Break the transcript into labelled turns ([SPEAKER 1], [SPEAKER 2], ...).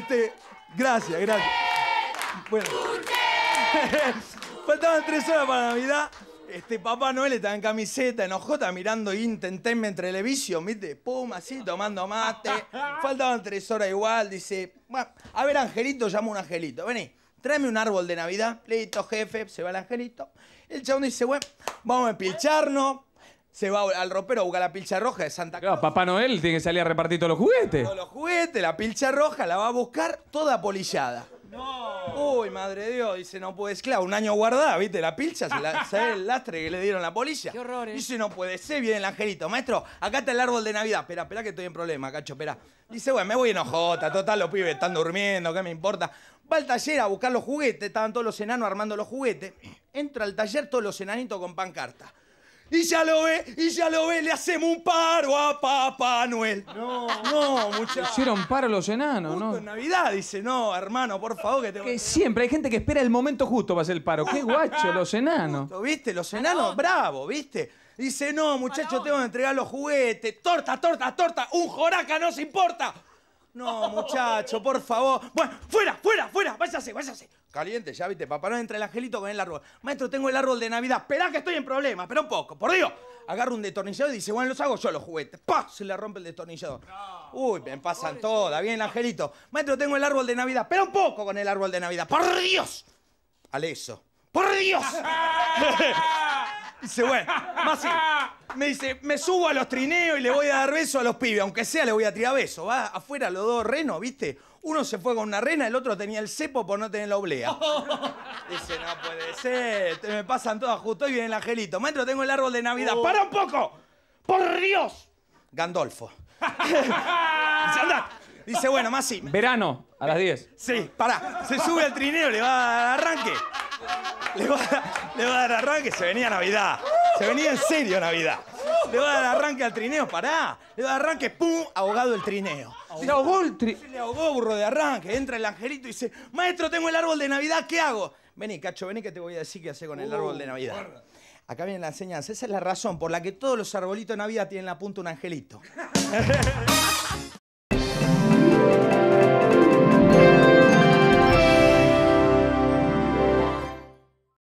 [SPEAKER 1] Este, gracias, gracias. Bueno. Faltaban tres horas para Navidad. Este Papá Noel estaba en camiseta, enojota mirando Intentenme entre televisión, ¿viste? Pum, así, tomando mate. Faltaban tres horas igual, dice. bueno A ver, Angelito, llamo a un Angelito. Vení, tráeme un árbol de Navidad. Listo, jefe, se va el Angelito. El chabón dice, bueno, vamos a empilcharnos se va al ropero a buscar la pilcha roja de Santa Claus. Claro, Papá Noel tiene que salir a repartir todos los juguetes. Todos los juguetes, la pilcha roja la va a buscar toda polillada. No. Uy, madre de Dios, dice, no puede claro, un año guardada, ¿viste? La pilcha, se, el lastre que le dieron la polilla. Qué horrores eh. Dice, no puede ser, viene el angelito. Maestro, acá está el árbol de Navidad. Espera, espera que estoy en problema, cacho, espera. Dice, bueno, me voy enojota, total, los pibes están durmiendo, ¿qué me importa? Va al taller a buscar los juguetes, estaban todos los enanos armando los juguetes. Entra al taller todos los enanitos con pancarta. Y ya lo ve, y ya lo ve, le hacemos un paro a Papá Noel. No, no, muchachos. Hicieron paro los enanos, ¿no? en Navidad, dice, no, hermano, por favor, que te Que siempre hay gente que espera el momento justo para hacer el paro. Qué guacho, los enanos. ¿Viste? Los enanos, bravo, ¿viste? Dice, no, muchachos, tengo que entregar los juguetes. Torta, torta, torta, un joraca, no se importa. No, muchacho, por favor. Bueno, fuera, fuera, fuera. Váyase, váyase. Caliente, ya viste, papá no entra el angelito con el árbol. Maestro, tengo el árbol de Navidad. espera que estoy en problemas, pero un poco, por Dios. agarro un destornillador y dice, bueno, los hago yo los juguetes. ¡Pah! Se le rompe el destornillador. Uy, me pasan todas. Bien, angelito. Maestro, tengo el árbol de Navidad. Espera un poco con el árbol de Navidad. ¡Por Dios! Al eso. ¡Por Dios! dice, bueno, más sí. Me dice, me subo a los trineos y le voy a dar beso a los pibes, aunque sea le voy a tirar beso. Va afuera los dos renos, ¿viste? Uno se fue con una rena, el otro tenía el cepo por no tener la oblea. Dice, no puede ser, me pasan todas justo y viene el angelito. Maestro, tengo el árbol de Navidad. Uh. ¡Para un poco! ¡Por Dios! Gandolfo. dice, anda. Dice, bueno, más Verano, a las 10. Sí, pará. Se sube al trineo, le va a dar arranque. Le va, le va a dar arranque, se venía Navidad. Se venía en serio Navidad. Le va a dar arranque al trineo, pará. Le va a dar arranque, pum, ahogado el trineo. Se le ahogó el trineo. le ahogó burro de arranque. Entra el angelito y dice, maestro, tengo el árbol de Navidad, ¿qué hago? Vení, cacho, vení que te voy a decir qué hacer con el árbol de Navidad. Uh, Acá viene la enseñanza. Esa es la razón por la que todos los arbolitos de Navidad tienen la punta un angelito.